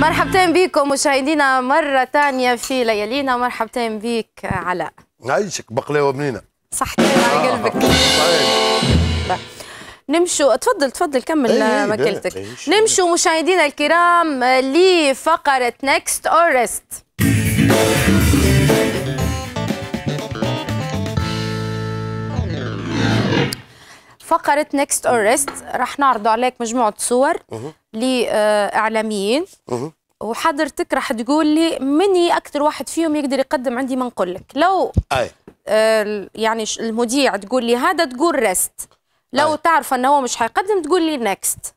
مرحبتين بكم مشاهدينا مرة ثانية في ليالينا مرحبتين بك علاء نعيشك بقلاوة بنينة صحتين على آه، قلبك طيب. نمشوا تفضل تفضل كمل إيه، إيه، مكلتك ماكلتك إيه، نمشوا مشاهدينا الكرام لفقرة نكست اورست فقره نيكست اور ريست راح نعرض عليك مجموعه صور لاعلاميين وحضرتك راح تقول لي مني اكثر واحد فيهم يقدر يقدم عندي ما نقول لك لو أي. آه، يعني المذيع تقول لي هذا تقول ريست لو أي. تعرف انه هو مش حيقدم تقول لي نيكست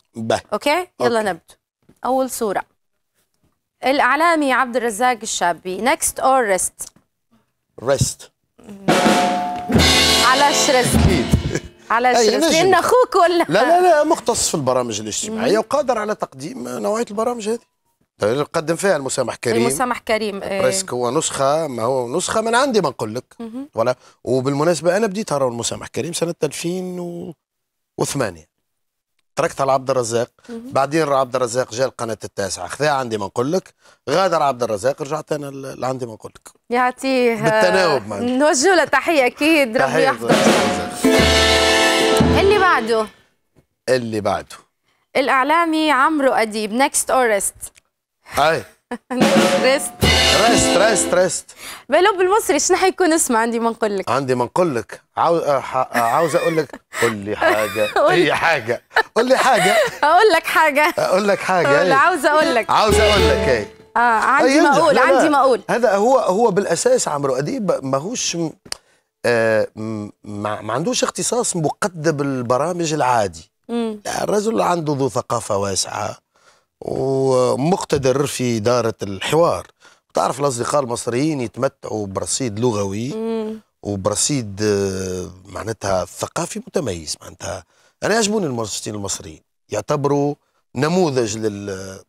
اوكي يلا أوكي. نبدو اول صوره الاعلامي عبد الرزاق الشابي نيكست اور ريست ريست علاش ريست على لان اخوك ولا لا لا لا مختص في البرامج الاجتماعيه وقادر على تقديم نوعيه البرامج هذه قدم فيها المسامح كريم المسامح كريم إيه. بريسك هو نسخه ما هو نسخه من عندي ما نقول لك ولا وبالمناسبه انا بديت ارى المسامح كريم سنه 2008 تركت على عبد الرزاق بعدين عبد الرزاق جاء القناه التاسعه خذاها عندي ما نقول لك غادر عبد الرزاق رجعت انا لعندي ما نقول لك يعطيه آه، بالتناوب نوجه له تحيه اكيد ربي يحفظك اللي بعده اللي بعده الاعلامي عمرو اديب نكست اورست اي ريست ريست ريست ريست بلوب المصري شنو حيكون اسمه عندي ما نقول لك عندي ما نقول لك عاوز آه، آه، عاوز اقول لك قول لي حاجه اي حاجه قول لي حاجه اقول لك حاجه اقول لك حاجه إيه؟ عاوز اقول لك عاوز اقول لك ايه اه عندي طيب، ما اقول عندي ما اقول هذا هو هو بالاساس عمرو اديب ماهوش آه، ما عندوش اختصاص مقد بالبرامج العادي لا الرجل عنده ذو ثقافة واسعة ومقتدر في إدارة الحوار تعرف الأصدقاء المصريين يتمتعوا برصيد لغوي وبرصيد آه، معناتها ثقافي متميز معناتها أنا يعجبوني المنشطين المصريين يعتبروا نموذج لل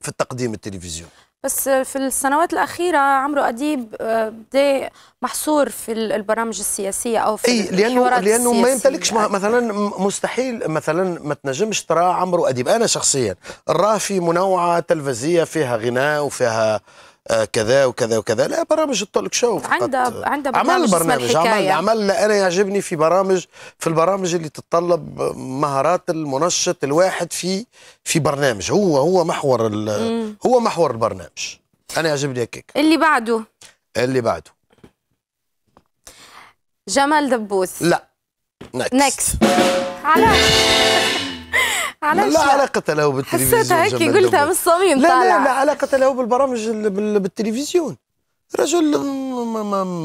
في التقديم التلفزيوني بس في السنوات الأخيرة عمرو أديب آه، بدا محصور في البرامج السياسية أو في أي لأنه لأنه ما يمتلكش يعني. مثلا مستحيل مثلا ما تنجمش ترى عمرو أديب أنا شخصيا راه في منوعة تلفزية فيها غناء وفيها آه، كذا وكذا وكذا لا برامج التولك شو عندها عندها عمل برنامج عمل عمل انا يعجبني في برامج في البرامج اللي تتطلب مهارات المنشط الواحد في في برنامج هو هو محور هو محور البرنامج انا يعجبني هيك اللي بعده اللي بعده جمال دبوس لا نكست نكست لا, لا علاقة له بالتلفزيون حسيتها هيك قلتها من الصميم لا لا لا علاقة له بالبرامج بالتلفزيون رجل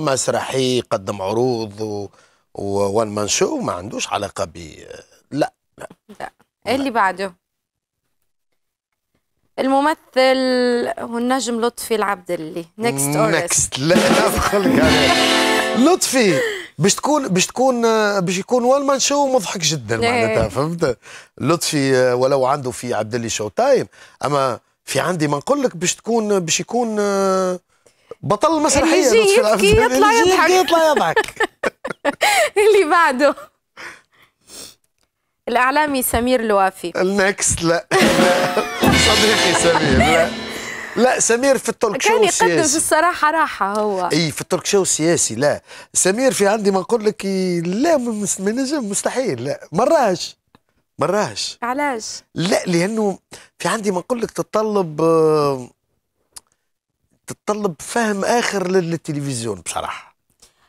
مسرحي يقدم عروض و وان مان شو ما عندوش علاقة ب لا لا إيه اللي بعده الممثل هو النجم لطفي العبدلي نكست اورست نكست لا لا لطفي باش تكون باش تكون باش يكون وان مان شو مضحك جدا إيه. معناتها فهمت لطفي ولو عنده في عبد اللي شو تايم اما في عندي ما نقول لك باش تكون باش يكون بطل المسرحيه اللي يجي يبكي يطلع يضحك يطلع يضحك اللي بعده الاعلامي سمير الوافي النكست لا صديقي سمير لا لا سمير في التولك شو السياسي كان يقدم الصراحه راحه هو اي في التولك شو السياسي لا سمير في عندي ما نقول لك لا ما نجم مستحيل لا مراش مراش علاش لا لانه في عندي ما نقول لك تتطلب آه، تتطلب فهم اخر للتلفزيون بصراحه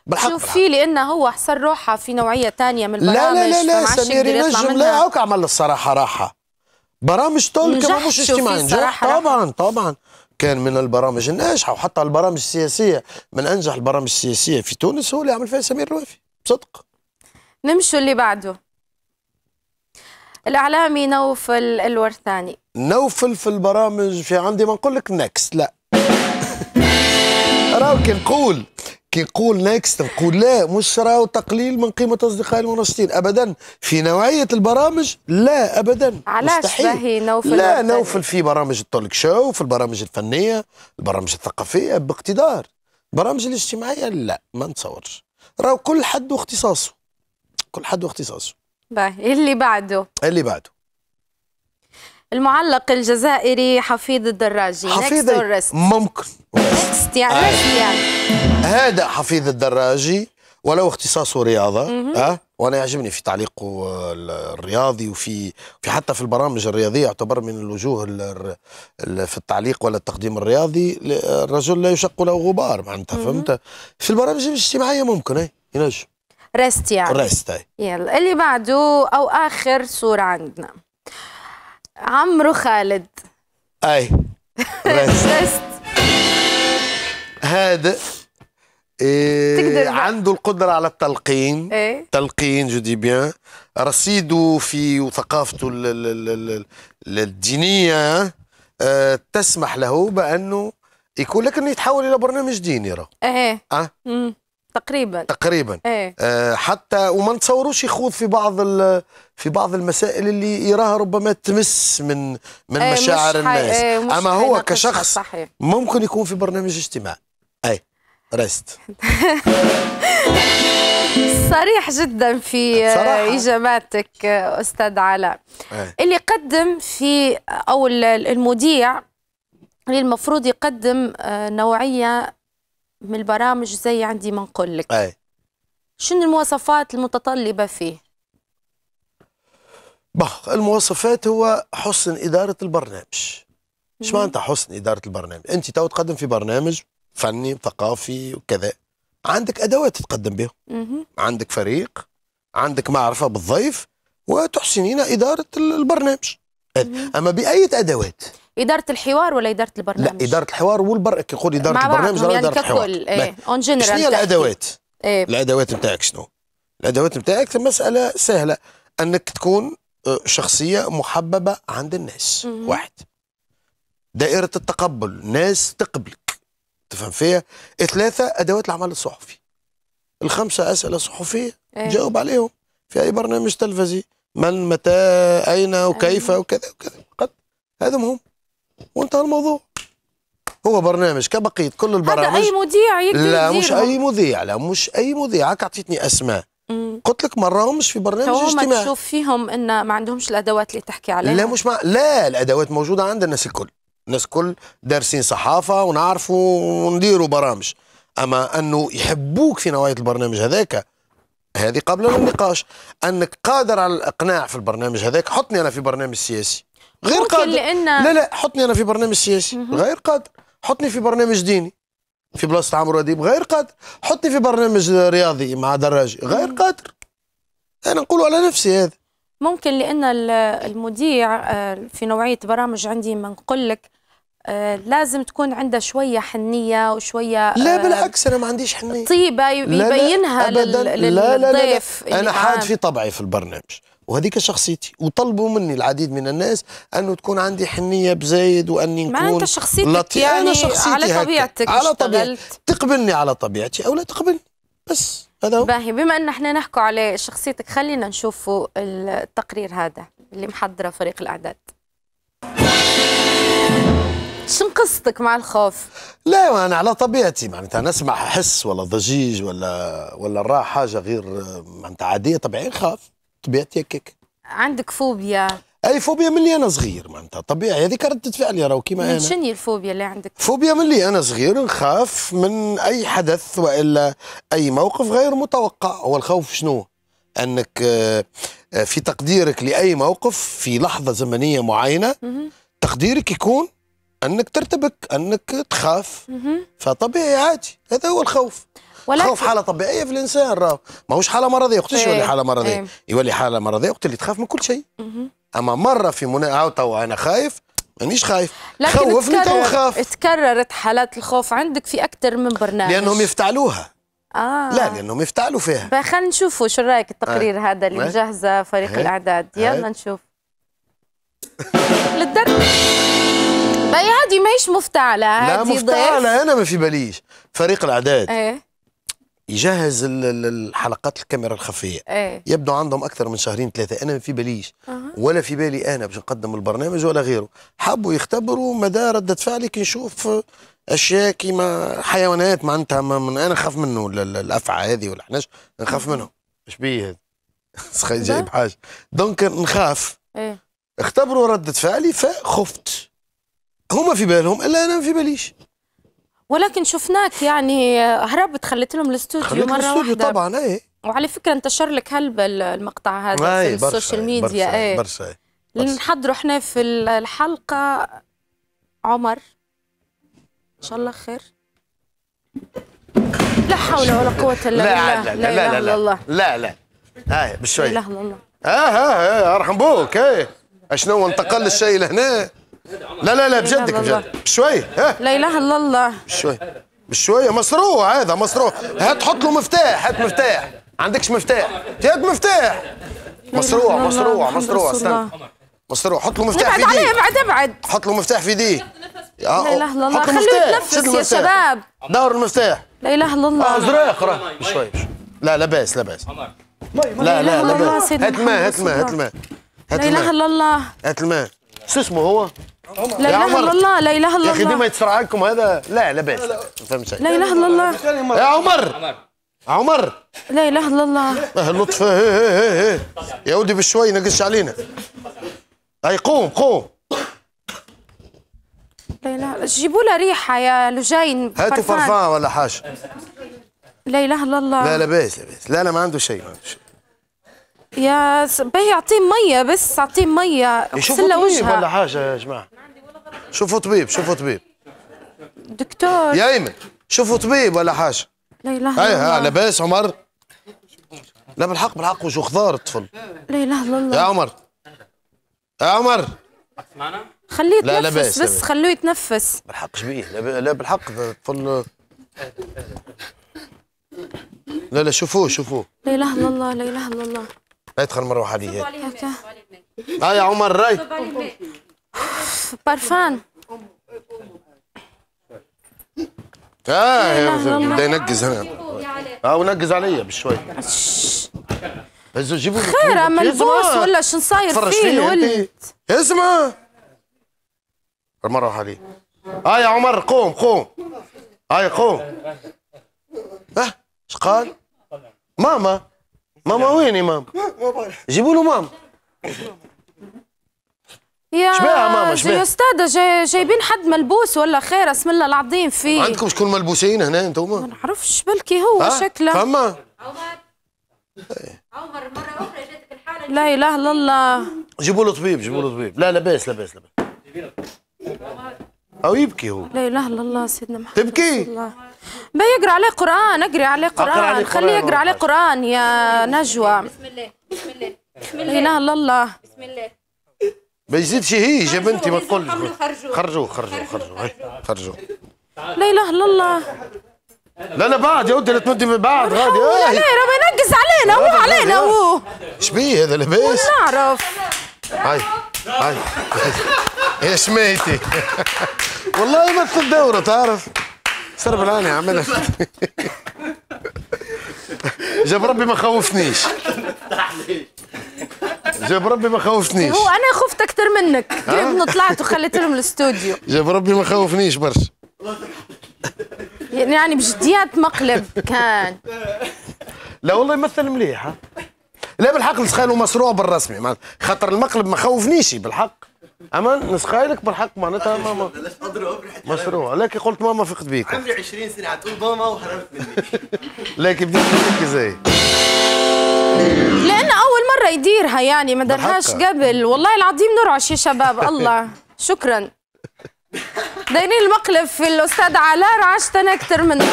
بالحق شوفي لان هو حصل روحه في نوعيه ثانيه من البرامج لا لا لا لا سمير ينجم لا هاك عمل الصراحه راحه برامج ما مش اجتماعي طبعا طبعا كان من البرامج الناجحه وحتى البرامج السياسيه من انجح البرامج السياسيه في تونس هو اللي عمل فيها سمير الوافي بصدق نمشوا اللي بعده الاعلامي نوفل الورثاني نوفل في البرامج في عندي ما نقول لك نكست لا راهو نقول كي نقول نيكست نقول لا مش راهو تقليل من قيمه اصدقاء المنشطين ابدا في نوعيه البرامج لا ابدا علاش باهي نوفل لا نوفل في برامج التولك شو في البرامج الفنيه البرامج الثقافيه باقتدار البرامج الاجتماعيه لا ما نتصورش راهو كل حد واختصاصه كل حد واختصاصه باهي اللي بعده اللي بعده المعلق الجزائري حفيظ الدراجي حفيظ ممكن نكست يعني, يعني هذا حفيظ الدراجي ولو اختصاصه رياضه أه؟ وانا يعجبني في تعليقه الرياضي وفي في حتى في البرامج الرياضيه يعتبر من الوجوه في التعليق ولا التقديم الرياضي الرجل لا يشق له غبار معناتها فهمت في البرامج الاجتماعيه ممكن اي ينجم ريست يعني ريست يلا اللي بعده او اخر صوره عندنا عمرو خالد اي رست هذا إيه عنده القدرة على التلقين إيه؟ تلقين جدي بيان رصيده في وثقافته الدينية آه تسمح له بأنه يكون لكن يتحول إلى برنامج ديني راه إيه أه؟ تقريبا تقريبا ايه؟ آه حتى وما نتصوروش يخوض في بعض في بعض المسائل اللي يراها ربما تمس من من ايه مشاعر مش الناس ايه اما هو كشخص صحيح. ممكن يكون في برنامج اجتماع اي ريست صريح جدا في آه، صراحة. اجاباتك آه، استاذ علاء ايه؟ اللي قدم في او المذيع اللي المفروض يقدم آه، نوعيه من البرامج زي عندي ما نقول لك أي. شنو المواصفات المتطلبة فيه؟ بح المواصفات هو حسن إدارة البرنامج ايش معناتها حسن إدارة البرنامج؟ أنت تو تقدم في برنامج فني ثقافي وكذا عندك أدوات تقدم بها عندك فريق عندك معرفة بالضيف وتحسنين إدارة البرنامج أما بأية أدوات اداره الحوار ولا اداره البرنامج؟ لا اداره الحوار والبر كقول اداره البرنامج ولا يعني اداره الحوار ايه اون جينيرال شنو هي الادوات؟ ايه الادوات نتاعك شنو؟ الادوات نتاعك مساله سهله انك تكون آه، شخصيه محببه عند الناس مم. واحد دائره التقبل ناس تقبلك تفهم فيها ثلاثه ادوات العمل الصحفي الخمسه اسئله صحفيه ايه؟ جاوب عليهم في اي برنامج تلفزي من متى اين وكيف أيوه. وكذا وكذا قد هذا مهم وانتهى الموضوع هو برنامج كبقيه كل البرامج هذا اي مذيع يقدر لا مش اي مذيع لا مش اي مذيع هكا اعطيتني اسماء قلت لك مش في برنامج اجتماعي ما تشوف فيهم ان ما عندهمش الادوات اللي تحكي عليها لا مش مع... لا الادوات موجوده عند الناس الكل الناس الكل دارسين صحافه ونعرفوا ونديروا برامج اما انه يحبوك في نوعيه البرنامج هذاك هذه قبل النقاش انك قادر على الاقناع في البرنامج هذاك حطني انا في برنامج سياسي غير قادر لأن... لا لا حطني انا في برنامج سياسي غير قادر حطني في برنامج ديني في بلاصه عمرو اديب غير قادر حطني في برنامج رياضي مع دراجي غير قادر انا نقول على نفسي هذا ممكن لان المذيع آه، في نوعيه برامج عندي ما نقول لك آه، لازم تكون عنده شويه حنيه وشويه آه، لا بالعكس انا ما عنديش حنيه طيبه يبينها لا لا للضيف لا لا لا, لا, لا, لا انا حاد في طبعي في البرنامج وهذيك شخصيتي وطلبوا مني العديد من الناس انه تكون عندي حنيه بزايد واني نكون معناتها شخصيتك لطيف يعني أنا شخصيتي على طبيعتك على طبيعتي تقبلني على طبيعتي او لا تقبلني بس هذا هو باهي بما ان احنا نحكوا على شخصيتك خلينا نشوفوا التقرير هذا اللي محضره فريق الاعداد شن قصتك مع الخوف؟ لا انا على طبيعتي معناتها نسمع حس ولا ضجيج ولا ولا نراه حاجه غير معناتها عاديه طبيعي نخاف طبيعتي هكاك عندك فوبيا اي فوبيا من اللي انا صغير معناتها طبيعي هذيك ردة فعلي راهو كيما انا شنو الفوبيا اللي عندك فوبيا من اللي انا صغير نخاف من اي حدث والا اي موقف غير متوقع هو الخوف شنو انك آه، في تقديرك لاي موقف في لحظه زمنيه معينه تقديرك يكون انك ترتبك انك تخاف فطبيعي عادي هذا هو الخوف ولكن خوف حاله طبيعيه في الانسان راه ماهوش حاله مرضيه وقتاش يولي إيه. حاله مرضيه إيه. يولي حاله مرضيه وقت اللي تخاف من كل شيء اما مره في منا تو انا خايف مانيش خايف لكن خوفني تو خاف تكررت حالات الخوف عندك في اكثر من برنامج لانهم يفتعلوها آه. لا لانهم يفتعلوا فيها خلينا نشوفوا شو رايك التقرير آه. هذا اللي مجهزه فريق الاعداد يلا نشوف للدرب بي هذه ماهيش مفتعله هذه لا مفتعله انا ما في باليش فريق الاعداد ايه يجهز الحلقات الكاميرا الخفيه ايه؟ يبدو عندهم اكثر من شهرين ثلاثه انا ما في باليش أه. ولا في بالي انا باش نقدم البرنامج ولا غيره حبوا يختبروا مدى رده فعلي كي نشوف اشياء كيما حيوانات معناتها من انا نخاف منه الافعى هذه ولا حناش نخاف منه مش بيه هذا سخي جايب حاجه دونك نخاف ايه؟ اختبروا رده فعلي فخفت هما في بالهم الا انا في باليش ولكن شفناك يعني آه، هربت خليت لهم الاستوديو مره الاستوديو طبعا اي وعلى فكره انتشر لك هلب المقطع هذا في السوشيال ميديا اي برشا اي إيه. نحضروا احنا في الحلقه عمر ان شاء الله خير لا حول ولا قوه الا بالله لا لا لا لا لا لا هاي بشوي لا لا لا اه ها آه، آه، ها ارحم بوك اي شنو انتقل الشيء لهنا لا لا لا بجدك بجد بشوي ها لا إله إلا الله بشوي بشوي مصروع هذا مصروع هات حط له مفتاح هات مفتاح عندكش مفتاح هات مفتاح مصروع مصروع مصروع استنى مصروع حط له مفتاح في ايديه ابعد ابعد حط له مفتاح في ايديه لا اله الا الله خليه يتنفس يا شباب دور المفتاح لا اله الا الله ازرق آه، راه شوي لا لا باس لا باس لا لا لا باس هات الماء هات الماء هات الماء لا اله الا الله هات الماء شو اسمه هو؟ لا اله الا الله لا اله الا الله يا اخي ديما يتسرع لكم هذا لا لا باس ما فهمتش لا اله الا الله يا عمر عمر لا اله الا الله اللطف يا ولدي بشوي نقص علينا اي قوم قوم لا اله جيبوا لها ريحه يا لجين هاتوا فرفان ولا حاجه لا اله الا الله لا لا باس لا باس لا لا ما عنده شيء ما عنده شيء يا باهي اعطيه ميه بس اعطيه ميه يشوف وجهه ولا حاجه يا جماعه شوفوا طبيب شوفوا طبيب دكتور يا ايمن شوفوا طبيب ولا حاجه لا اله الا الله لاباس عمر لا بالحق بالحق وجهه خضار الطفل لا اله الا الله يا عمر يا عمر خليه يتنفس لا بس, بس خلوه يتنفس بالحق شبيه لا, بالحق الطفل لا لا شوفوه شوفوه لا اله الا الله لا اله الا الله لا يدخل مروحه عليه هاي يا عمر راي بارفان طيب اه بدي ينقز هنا اه ونقز عليا بشوي بس جيبوا خير ملبوس ولا شن صاير فيه الولد اسمع المره عليه اه يا عمر قوم قوم آه، يا قوم اه اش قال؟ ماما ماما وين يا ماما؟ جيبوا له ماما يا شبيها يا جاي جايبين حد ملبوس ولا خير اسم الله العظيم فيه عندكم شكون ملبوسين هنا انتوما؟ ما نعرفش بلكي هو أه؟ شكله فما عمر عمر مره اخرى جاتك الحاله لا اله الا الله جيبوا له طبيب جيبوا له طبيب لا لاباس لاباس لاباس او يبكي هو لا اله الا الله سيدنا محمد تبكي ما يقرا عليه قران اقري عليه قران خليه يقرا عليه قران يا نجوى بسم الله بسم الله بسم الله لا اله الا الله بسم الله ما يزيدش هي يا بنتي ما تقولش خرجوه خرجوه خرجوه خرجوه لا اله الا الله لا لا بعد يا ودي لا تمدي من بعد غادي لا لا راه ينقص علينا هو علينا هو اش بيه هذا لاباس؟ ما نعرف هاي هاي يا شميتي والله يمثل دوره تعرف سرب العين عملها جاب ربي ما خوفتنيش جاب ربي ما خوفتنيش هو انا خوف منك كيف آه. طلعت وخليت لهم الاستوديو يا بربي ما خوفنيش برشا يعني بجديات مقلب كان لا والله يمثل مليح لا بالحق نسخايلو مشروع بالرسمي خاطر المقلب ما خوفنيش بالحق اما نسخايلك بالحق معناتها ماما مشروع لكن قلت ماما فقت بيك عمري 20 سنه تقول ماما وحرمت مني لكن بديت نحكي زي لان مرة يديرها يعني ما درهاش قبل والله العظيم نرعش يا شباب الله شكرا دايرين المقلب في الأستاذ علاء رعشت أنا أكثر منه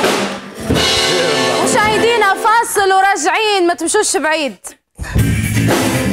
مشاهدينا فاصل وراجعين ما تمشوش بعيد